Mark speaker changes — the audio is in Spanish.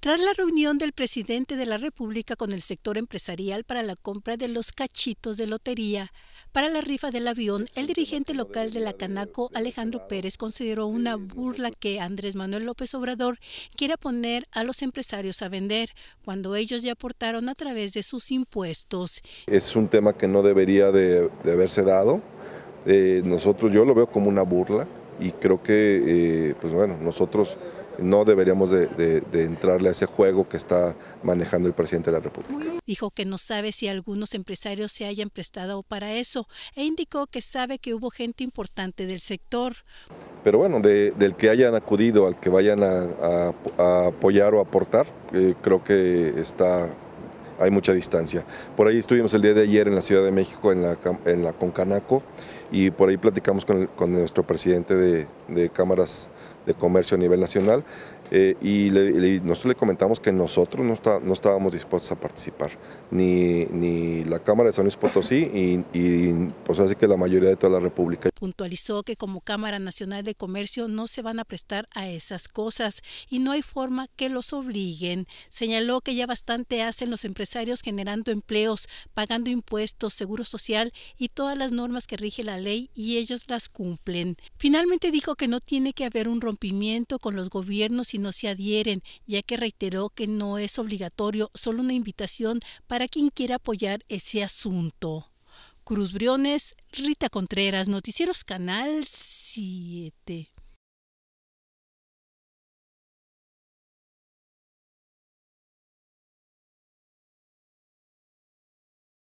Speaker 1: Tras la reunión del presidente de la República con el sector empresarial para la compra de los cachitos de lotería para la rifa del avión, el dirigente local de la Canaco, Alejandro Pérez, consideró una burla que Andrés Manuel López Obrador quiera poner a los empresarios a vender cuando ellos ya aportaron a través de sus impuestos.
Speaker 2: Es un tema que no debería de, haberse dado. Eh, nosotros yo lo veo como una burla y creo que, eh, pues bueno, nosotros no deberíamos de, entrarle a ese juego que está manejando el presidente de la República.
Speaker 1: Dijo que no sabe si algunos empresarios se hayan prestado para eso e indicó que sabe que hubo gente importante del sector.
Speaker 2: Pero bueno, del que hayan acudido, al que vayan a, apoyar o aportar, eh, creo que está hay mucha distancia. Por ahí estuvimos el día de ayer en la Ciudad de México, en la, en la Concanaco, y por ahí platicamos con nuestro presidente de, de cámaras de comercio a nivel nacional eh, y, nosotros le comentamos que nosotros no, no estábamos dispuestos a participar, ni, ni la Cámara de San Luis Potosí y, y, pues así que la mayoría de toda la República.
Speaker 1: Puntualizó que como Cámara Nacional de Comercio no se van a prestar a esas cosas y no hay forma que los obliguen. Señaló que ya bastante hacen los empresarios generando empleos, pagando impuestos, seguro social y todas las normas que rige la ley y ellos las cumplen. Finalmente dijo que que no tiene que haber un rompimiento con los gobiernos si no se adhieren, ya que reiteró que no es obligatorio, solo una invitación para quien quiera apoyar ese asunto. Cruz Briones, Rita Contreras, Noticieros Canal 7.